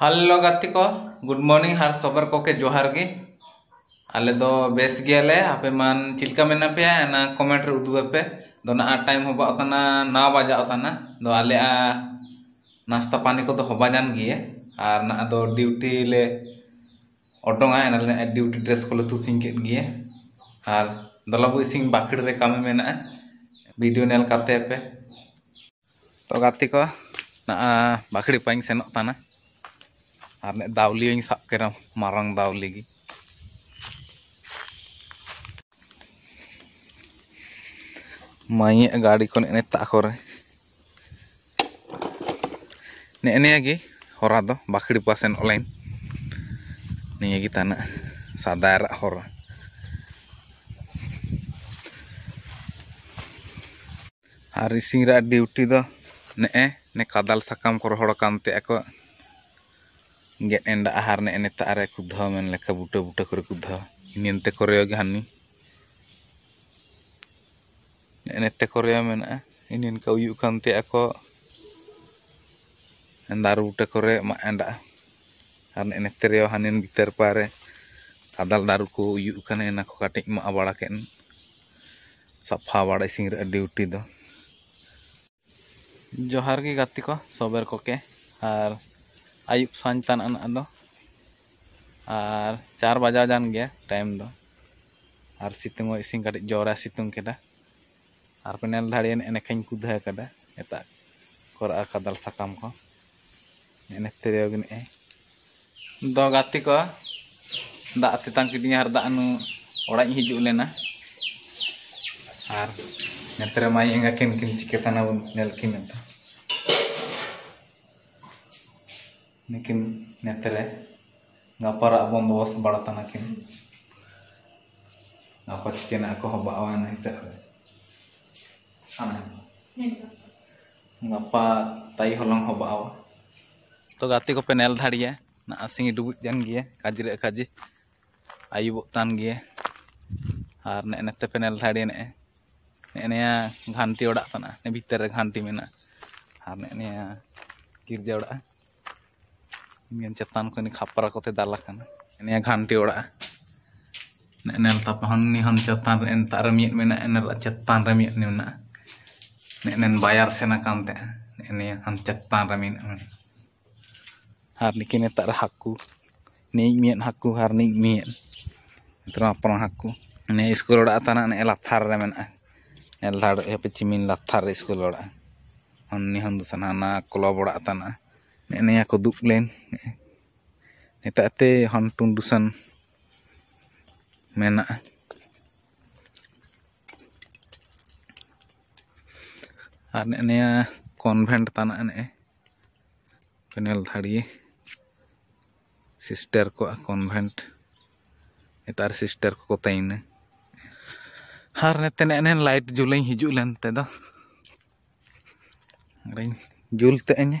Hello गति को good morning हर सबर को के जोहार गे आले तो बेस गेले आपे मान चिल्का में ना पे ना कमेंट रे उदुबे पे दो ना टाइम हो बातना ना बजा उतना दो आले आ नाश्ता पानी को तो होबा जान गिए आर ना दो ड्यूटी ले ओटोंगा एना ले ड्यूटी ड्रेस को ले सिंग के गिए आर दला बुई सिंग बाकड़ रे काम में ना वीडियो नेल करते पे तो गति को ना बाकड़ी पाइंग से सेनो तना और दावली ही साब कर मारंग दावली की माई गाड़ी को नेताखरे नेगे हरा दो बाखड़ी पासन ऑनलाइन निये ताना सादार हरा और इसिंग ड्यूटी दो ने ने कदाल साकाम को रहा गेद एंड आहार ने एने तारे कुद मेनलेखा बुटा बुटा कर कुद इनते कर हानि रे करें इन उन्ते दार बुटा को एंडा एनते हानि बितर पारे कदल दारू को उन कटे मा बड़ा साफा बड़ा इसी ड्यूटी जहार गे गति को सबर को के ayub santan anak do ar char baja jan ge time do ar situng ising kada jora situng keda ar penel dharian enek kain kuda keda, eta kor ar kadal sakam ko enek tere ogin e eh. do gati ko da ati tang kiti har da anu ora ihi lena ar Nanti ramai yang kain kencik kita nak nelkin entah. ನಿಕಿನ್ ನೆತ್ತಲೆ ಗಪರ ಬಂದೋಬಸ್ ಬಡತನಕಿನ್ ನಾಪಚ್ಕಿನ ಹಾಕೋ ಹಬ್ಬ ಅವನ तो गाती को पे nail ना सिंगी डुबुज जान गया काजी रे काजी आयुब तान गया और ने नेते पे नेल धाड़िया ने ने घांटी उड़ा तना ने भीतर घांटी में ना और ने ने गिर इन चतान खापरा को दालाकान इन घंटी ओडा निहन चतान एन तमी में चतान बार सेन इन चतान रमी हर निकी नेता हाकू नी मेद हाकू हर नी मेद इतना हाकू इन स्कूल ओडा लाथारे मेल धार हेपे चिमिन लाथार स्कूल ओडा निहन दो सना क्लब ओडा को दुख लेन नेताते हन टुंडुसन मेना आर नेया कॉन्वेंट ताना ने पनेल थाड़ी सिस्टर को कॉन्वेंट नेतार सिस्टर को तैन हर नेते ने ने लाइट जुलें हिजुलें तेदा रिंग जुलते अन्य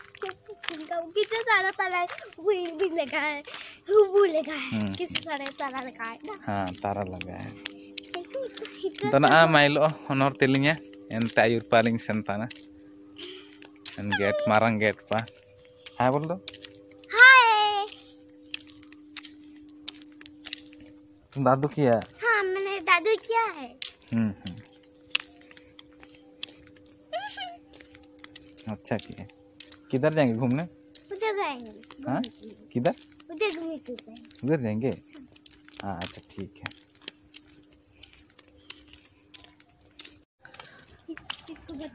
माइल कितना सारा तारा हुई भी लगा है लगा है हम्म। कितना सारा लगा है ना हाँ तारा लगा है तो ना आ माइलो पालिंग एंड गेट मारंग गेट पा हाँ, बोल दो हाय दादू किया हाँ मैंने दादू किया है हम्म हम्म अच्छा किया किधर जाएंगे घूमने हाँ? किधर उधर जाएंगे हाँ अच्छा ठीक है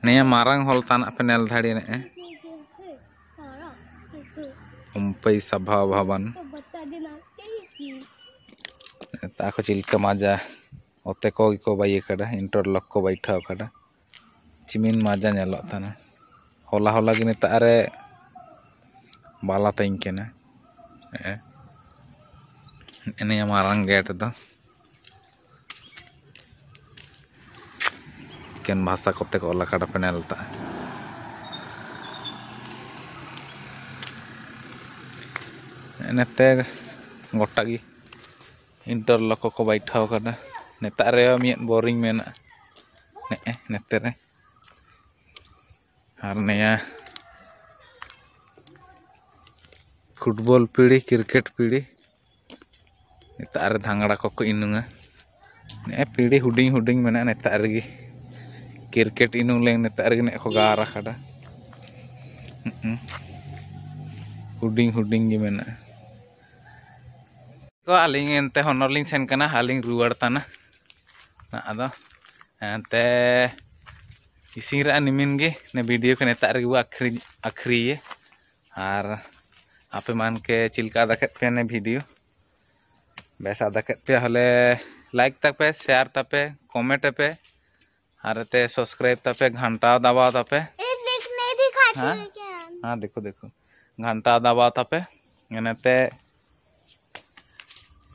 नया मारंग हॉल ताना पे नेल धाड़ी ने उम्पई सभा भवन ताको चिल्का माजा ओते को को बाई कड़ा इंटरलॉक को बैठा कड़ा चिमिन माजा नेलो ताना हला हला की मतारे बाला के इन गेट दो कैन भाषा को लगता पेलता नेते गोटा इंटरलॉक को बैठा करना नेता रे मिट बोरिंग में ने नेते रे ya football pilih kriket pilih kita ada tanggara kok inung ya pilih huding huding mana kita lagi kriket inung leng kita lagi nek kok garah kada huding huding gimana kok aling ente honor link sen kena aling ruwar tanah nah ada ente ᱤᱥᱤᱱ ᱨᱮ ᱱᱤᱢᱤᱱ ᱜᱮ ᱱᱮ video ᱠᱚ ᱱᱮᱛᱟᱨ ᱨᱮᱜᱮ ᱟᱠᱷᱨᱤᱧ ᱟᱠᱷᱨᱤᱭᱮ ᱟᱨ ᱟᱯᱮ ᱢᱟᱱ के चिलका दखत पे ने वीडियो वैसा दखत पे हले लाइक तपे शेयर तपे कमेंट पे और ते सब्सक्राइब तपे घंटा दबाओ तपे हाँ हाँ देखो देखो घंटा दबाओ तपे इनते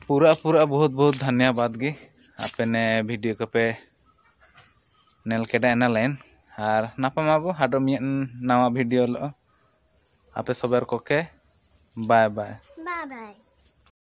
पूरा पूरा बहुत बहुत धन्यवाद आपे आपने वीडियो को पे नेल के एना लाइन আর নাপামাবো হাডো মিয়ান নাওয়া ভিডিও ল আপে সবার ককে বাই বাই বাই বাই